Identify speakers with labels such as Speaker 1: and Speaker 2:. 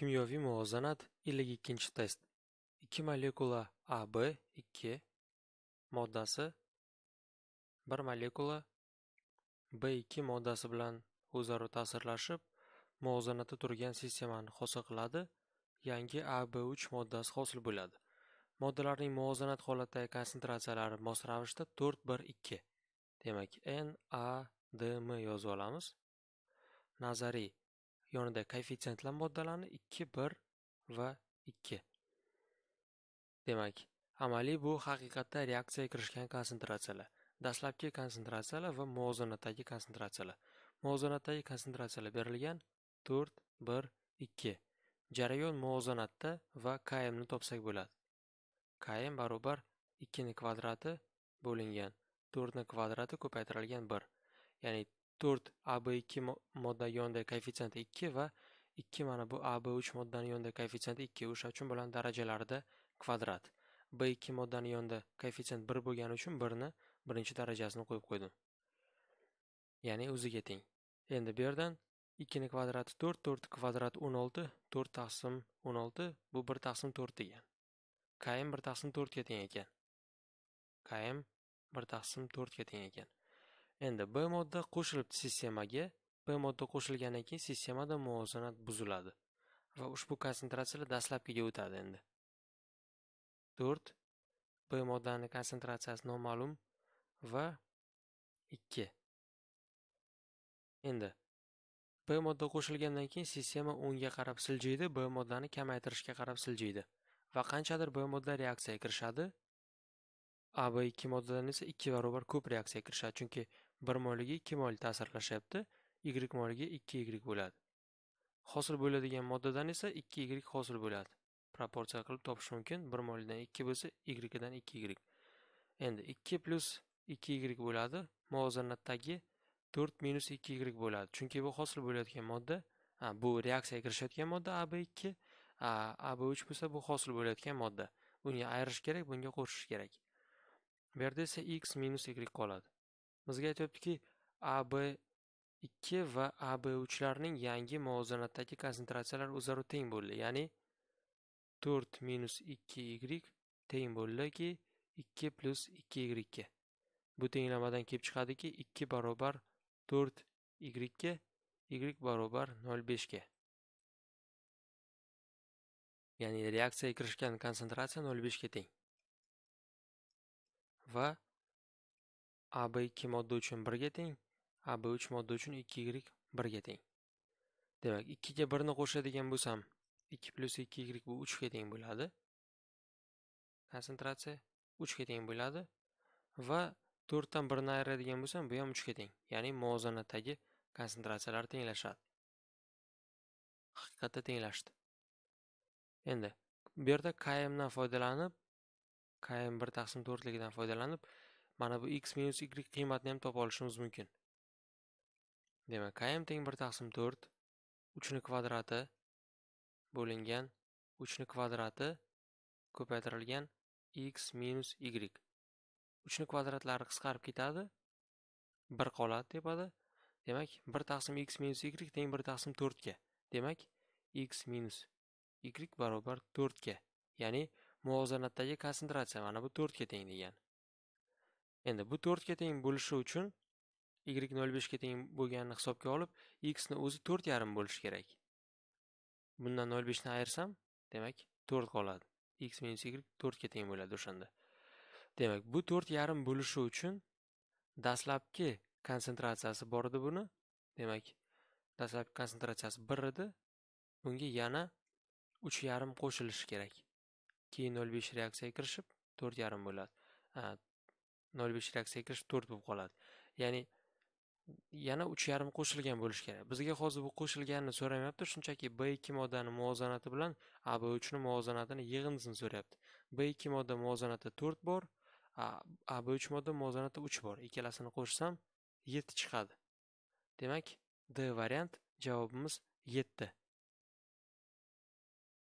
Speaker 1: Kimyoviy muvozanat 52 test. 2 molekula AB2 moddasi bir molekula B2 moddasi bilan o'zaro ta'sirlashib, muvozanatda turgan sistemani hosil qiladi, yangi AB3 moddasi hosil bo'ladi. Moddalarning muvozanat holatidagi konsentratsiyalari mos ravishda 4-1-2. Demak, N, A, D, M yozib olamiz. Nazariy yonida koeffitsiyentlar moddalarni 2, 1 va 2. Demak, amaliy bu haqiqatda reaksiyaga kirishgan konsentratsiyalar, dastlabki konsentratsiyalar va muvozanatdagi konsentratsiyalar. Muvozanatdagi konsentratsiyalar berilgan 4, 1, 2. Jarayon muvozanatda va km ni topsak bo'ladi. Km barobar 2 ni kvadrati bo'lingan 4 ni kvadrati ko'paytirilgan 1. Ya'ni to'rt ab ikki modda yonida koeffitsiyenti ikki va ikki mana bu ab uch moddani yonida koeffitsiyenti ikki o'sha uchun bularni darajalarida kvadrat b ikki moddani yonida koeffitsiyent bir bo'lgani uchun birni birinchi darajasini qo'yib qo'ydim ya'ni o'ziga teng endi bu yerdan ikkini kvadrati to'rt to'rt kvadrat o'n olti to'rt taqsim o'n olti bu bir taqsim to'rt degan km bir taqsim to'rtga teng ekan km bir taqsim to'rtga teng ekan Endi B modda qo'shilibdi sistemaga, B modda qo'shilgandan keyin sistemada muvozanat buziladi va ushbu konsentratsiyalar dastlabkiga o'tadi endi. 4 B moddani konsentratsiyasi noma'lum va 2. Endi B modda qo'shilgandan keyin sistema o'ngga qarab siljiydi, B moddani kamaytirishga qarab siljiydi va qanchadir B modda reaksiyaga kirishadi, AB2 moddadan esa 2 barobar ko'p reaksiyaga kirishadi, chunki bir moliga mol tasir ta'sirlashyapti y moliga 2 y bo'ladi hosil bo'ladigan moddadan esa 2 y hosil bo'ladi proporsiya qilib topish mumkin bir moldan 2 bo'lsa y dan 2 y endi 2 plus ikki y bo'ladi muvozanatdagi to'rt minus ikki y bo'ladi chunki bu hosil bo'layotgan modda bu reaksiyaga kirishayotgan modda ab ikki ab uch bo'lsa bu hosil bo'layotgan modda bunga ayirish kerak bunga qo'shish kerak bu yerda esa x minus y qoladi Bizga aytyaptiki, AB2 va AB3larning yangi muvozanatdagi konsentratsiyalari o'zaro teng bo'ldi. Ya'ni 4 2y teng bo'ldiki 2 2y ga. Bu tenglamadan kelib chiqadiki 2 barobar 4 y ga, y barobar 0,5 ga. Ya'ni reaksiya kirishgan konsentratsiya 0,5 ga teng. Va AB2 modda uchun 1 ga teng, AB3 modda uchun 2y 1 ga teng. Demak, 2 ga 1 ni qo'shadigan bo'lsam, 2 plus 2y bu 3 ga teng bo'ladi. Konsentratsiya 3 ga teng bo'ladi va 4 dan 1 ni ayiradigan bo'lsam, bu ham 3 ga teng. Ya'ni muvozanatdagi konsentratsiyalar tenglashadi. Haqiqatda tenglashdi. Endi bu yerda KM dan foydalanib, KM 1 taqsim 4 ligidan foydalanib mana bu x minus y qiymatini ham topa olishimiz mumkin demak km teng bir taqsim to'rt uchni kvadrati bo'lingan uchni kvadrati ko'paytirilgan x minus y uchni kvadratlari qisqarib ketadi bir qoladi tepada demak bir taqsim x minus y teng bir taqsim to'rtga demak x minus y barobar to'rtga ya'ni muvozanatdagi konsentratsiya mana bu to'rtga teng degani Endi bu 4 ga teng bo'lishi uchun y 0.5 ga teng bo'lganini hisobga olib, x ni o'zi 4.5 bo'lishi kerak. Bundan 0.5 ni ayirsam, demak 4 qoladi. x minus y 4 ga teng bo'ladi o'shanda. Demak, bu 4.5 bo'lishi uchun dastlabki konsentratsiyasi bor edi buni. Demak, dastlabki konsentratsiyasi 1 edi. Bunga yana 3.5 qo'shilishi kerak. Keyin 0.5 reaksiyaga kirishib 4.5 bo'ladi. nol besh rak sakkiz to'rt bo'lib qoladi ya'ni yana uch yarim qo'shilgan bo'lishi kerak bizga hozir bu qo'shilganini so'ramayapti shunchaki b ikki moddani muvozanati bilan a b uchni muvozanatini yig'indisini so'rayapti b ikki modda muvozanati to'rt bor a b uch modda muvozanati uch bor ikkalasini qo'shsam yetti chiqadi demak d variant javobimiz yetti